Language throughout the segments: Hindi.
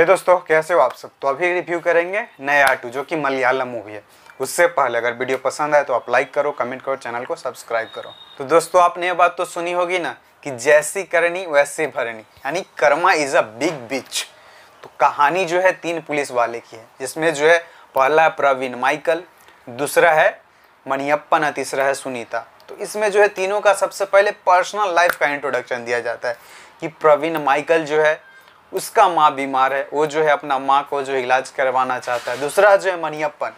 हे दोस्तों कैसे हो आप सब तो अभी रिव्यू करेंगे नए आटू जो कि मलयालम मूवी है उससे पहले अगर वीडियो पसंद आए तो आप लाइक करो कमेंट करो चैनल को सब्सक्राइब करो तो दोस्तों आपने ये बात तो सुनी होगी ना कि जैसी करनी वैसी भरनी यानी karma is a big bitch तो कहानी जो है तीन पुलिस वाले की है जिसमें जो है पहला है प्रवीण माइकल दूसरा है मणियप्पन और तीसरा है सुनीता तो इसमें जो है तीनों का सबसे पहले पर्सनल लाइफ का इंट्रोडक्शन दिया जाता है कि प्रवीण माइकल जो है उसका माँ बीमार है वो जो है अपना माँ को जो इलाज करवाना चाहता है दूसरा जो है मनियप्पन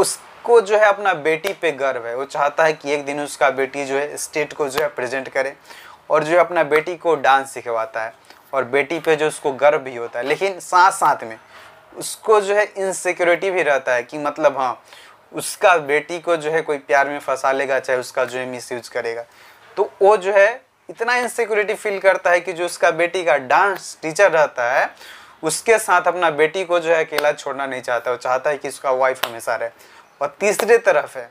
उसको जो है अपना बेटी पे गर्व है वो चाहता है कि एक दिन उसका बेटी जो है स्टेट को जो है प्रेजेंट करे और जो है अपना बेटी को डांस सिखवाता है और बेटी पे जो उसको गर्व भी होता है लेकिन साथ साथ में उसको जो है इनसिक्योरिटी भी रहता है कि मतलब हाँ उसका बेटी को जो है कोई प्यार में फंसा लेगा चाहे उसका जो है मिस यूज करेगा तो वो जो है इतना इनसिक्योरिटी फील करता है कि जो उसका बेटी का डांस टीचर रहता है उसके साथ अपना बेटी को जो है अकेला छोड़ना नहीं चाहता वो चाहता है कि उसका वाइफ हमेशा रहे और तीसरे तरफ है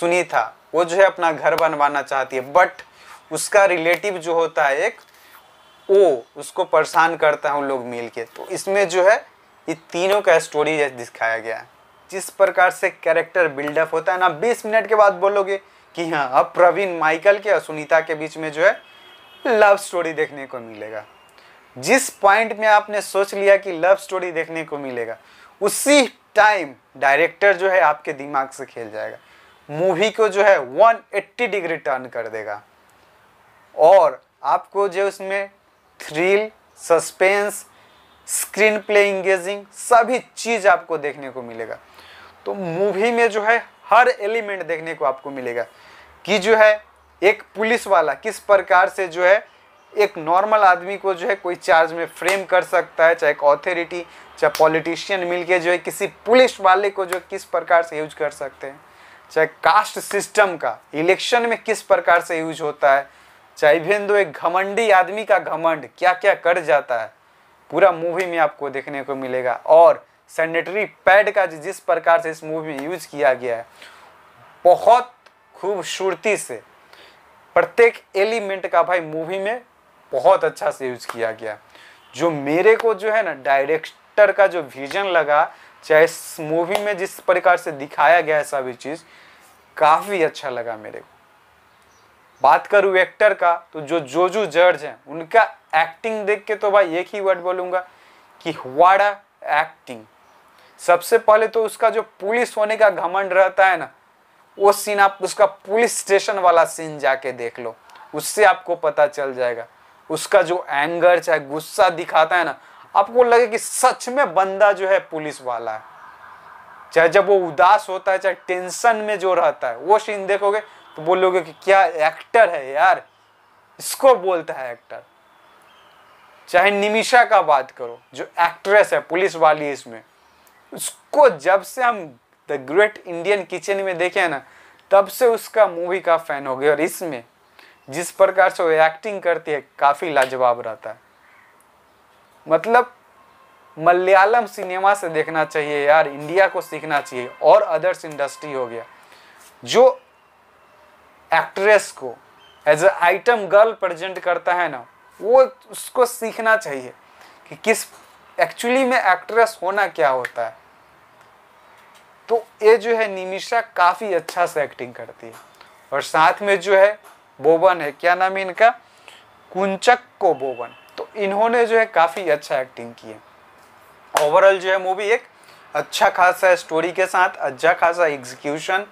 सुनीता वो जो है अपना घर बनवाना चाहती है बट उसका रिलेटिव जो होता है एक वो उसको परेशान करता है उन लोग मिल के तो इसमें जो है ये तीनों का स्टोरी दिखाया गया है जिस प्रकार से कैरेक्टर बिल्डअप होता है ना बीस मिनट के बाद बोलोगे कि हाँ अब प्रवीण माइकल के और सुनीता के बीच में जो है लव स्टोरी देखने को मिलेगा जिस पॉइंट में आपने सोच लिया कि लव स्टोरी देखने को मिलेगा उसी टाइम डायरेक्टर जो है आपके दिमाग से खेल जाएगा मूवी को जो है 180 डिग्री टर्न कर देगा और आपको जो उसमें thrill suspense screenplay engaging सभी चीज़ आपको देखने को मिलेगा तो मूवी में जो है हर एलिमेंट देखने को आपको मिलेगा कि जो है एक पुलिस वाला किस प्रकार से जो है एक नॉर्मल आदमी को जो है कोई चार्ज में फ्रेम कर सकता है चाहे एक ऑथोरिटी चाहे पॉलिटिशियन मिलके जो है किसी पुलिस वाले को जो किस प्रकार से यूज कर सकते हैं चाहे कास्ट सिस्टम का इलेक्शन में किस प्रकार से यूज होता है चाहे इवन दो एक घमंडी आदमी का घमंड क्या क्या कर जाता है पूरा मूवी में आपको देखने को मिलेगा और सैनिटरी पैड का जिस प्रकार से इस मूवी में यूज किया गया है बहुत खूबसूरती से प्रत्येक एलिमेंट का भाई मूवी में बहुत अच्छा से यूज किया गया जो मेरे को जो है ना डायरेक्टर का जो विजन लगा चाहे इस मूवी में जिस प्रकार से दिखाया गया है सभी चीज़ काफ़ी अच्छा लगा मेरे को बात करूं एक्टर का तो जो जोजू जर्ज है उनका एक्टिंग देख के तो भाई एक ही वर्ड बोलूंगा कि वाड़ा एक्टिंग सबसे पहले तो उसका जो पुलिस होने का घमंड रहता है ना वो सीन आप उसका पुलिस स्टेशन वाला सीन जाके देख लो उससे आपको पता चल जाएगा उसका जो एंगर चाहे गुस्सा दिखाता है ना आपको लगे कि सच में बंदा जो है पुलिस वाला है चाहे जब वो उदास होता है चाहे टेंशन में जो रहता है वो सीन देखोगे तो बोलोगे कि क्या एक्टर है यार इसको बोलता है एक्टर चाहे निमिषा का बात करो जो एक्ट्रेस है पुलिस वाली इसमें उसको जब से हम द ग्रेट इंडियन किचन में देखे ना तब से उसका मूवी का फैन हो गया और इसमें जिस प्रकार से वो एक्टिंग करती है काफ़ी लाजवाब रहता है मतलब मलयालम सिनेमा से देखना चाहिए यार इंडिया को सीखना चाहिए और अदर्स इंडस्ट्री हो गया जो एक्ट्रेस को as a item girl present करता है ना वो उसको सीखना चाहिए कि किस एक्चुअली में एक्ट्रेस होना क्या होता है तो ये जो है निमिषा काफ़ी अच्छा से एक्टिंग करती है और साथ में जो है बोबन है क्या नाम है इनका कुंचक को बोबन तो इन्होंने जो है काफ़ी अच्छा एक्टिंग की है ओवरऑल जो है मूवी एक अच्छा खासा स्टोरी के साथ अच्छा खासा एग्जीक्यूशन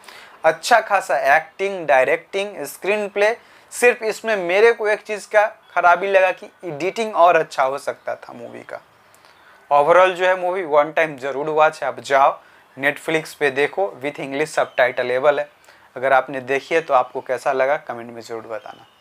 अच्छा खासा एक्टिंग डायरेक्टिंग स्क्रीन प्ले सिर्फ इसमें मेरे को एक चीज़ का खराबी लगा कि एडिटिंग और अच्छा हो सकता था मूवी का ओवरऑल जो है मूवी वन टाइम ज़रूर वॉच आप जाओ नेटफ्लिक्स पे देखो विथ इंग्लिश सब टाइटलेबल है अगर आपने देखी है तो आपको कैसा लगा कमेंट में ज़रूर बताना